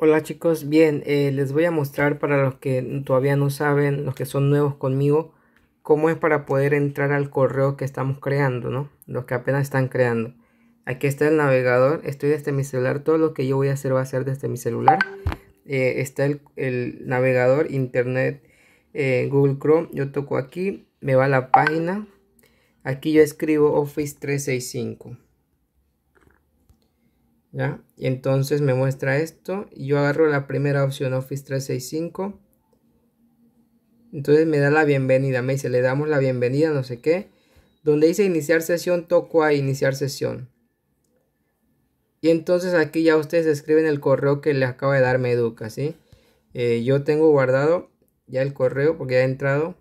Hola chicos, bien, eh, les voy a mostrar para los que todavía no saben, los que son nuevos conmigo, cómo es para poder entrar al correo que estamos creando, ¿no? Los que apenas están creando. Aquí está el navegador, estoy desde mi celular, todo lo que yo voy a hacer va a ser desde mi celular. Eh, está el, navegador, internet, eh, Google Chrome, yo toco aquí, me va a la página. Aquí yo escribo Office 365. ¿ya? Y entonces me muestra esto, y yo agarro la primera opción Office 365, entonces me da la bienvenida, me dice, le damos la bienvenida, no sé qué, donde dice iniciar sesión, toco a iniciar sesión. Y entonces aquí ya ustedes escriben el correo que le acaba de darme educa ¿sí? Eh, yo tengo guardado ya el correo porque ya he entrado.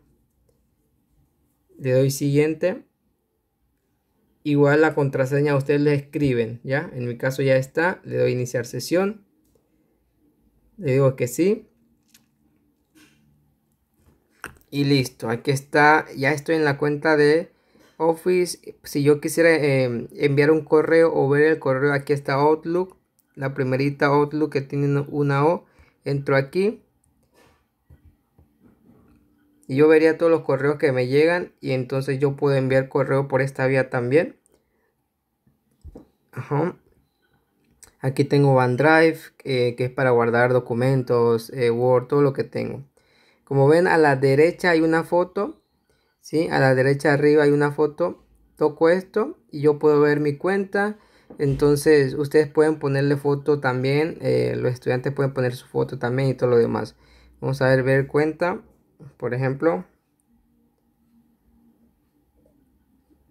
Le doy siguiente igual la contraseña ustedes le escriben, ¿ya? En mi caso ya está, le doy iniciar sesión, le digo que sí. Y listo, aquí está, ya estoy en la cuenta de Office. Si yo quisiera em, enviar un correo o ver el correo, aquí está Outlook, la primerita Outlook que tiene una O, entro aquí y yo vería todos los correos que me llegan y entonces yo puedo enviar correo por esta vía también. Aquí tengo OneDrive, que es para guardar documentos, eh, Word, todo lo que tengo. Como ven, a la derecha hay una foto. ¿sí? A la derecha arriba hay una foto. Toco esto y yo puedo ver mi cuenta. Entonces, ustedes pueden ponerle foto también. Eh, los estudiantes pueden poner su foto también y todo lo demás. Vamos a ver, ver cuenta por ejemplo.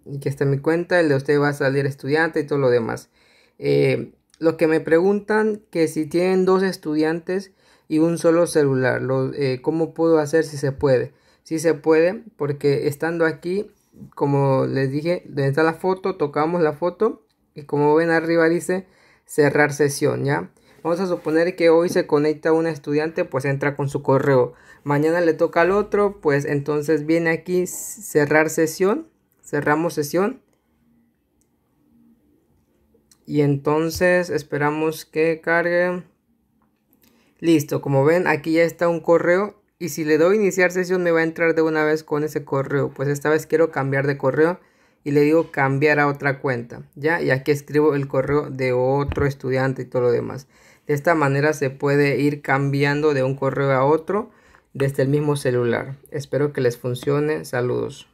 Y que está mi cuenta, el de usted va a salir estudiante y todo lo demás. Eh, lo los que me preguntan que si tienen dos estudiantes y un solo celular, eh, ¿cómo puedo hacer si se puede? Si se puede, porque estando aquí, como les dije, donde está la foto, tocamos la foto y como ven arriba dice cerrar sesión, ¿ya? Vamos a suponer que hoy se conecta un estudiante, pues entra con su correo. Mañana le toca al otro, pues entonces viene aquí cerrar sesión. Cerramos sesión. Y entonces esperamos que cargue. Listo, como ven aquí ya está un correo. Y si le doy iniciar sesión me va a entrar de una vez con ese correo. Pues esta vez quiero cambiar de correo y le digo cambiar a otra cuenta, ¿ya? Y aquí escribo el correo de otro estudiante y todo lo demás. De esta manera se puede ir cambiando de un correo a otro desde el mismo celular. Espero que les funcione. Saludos.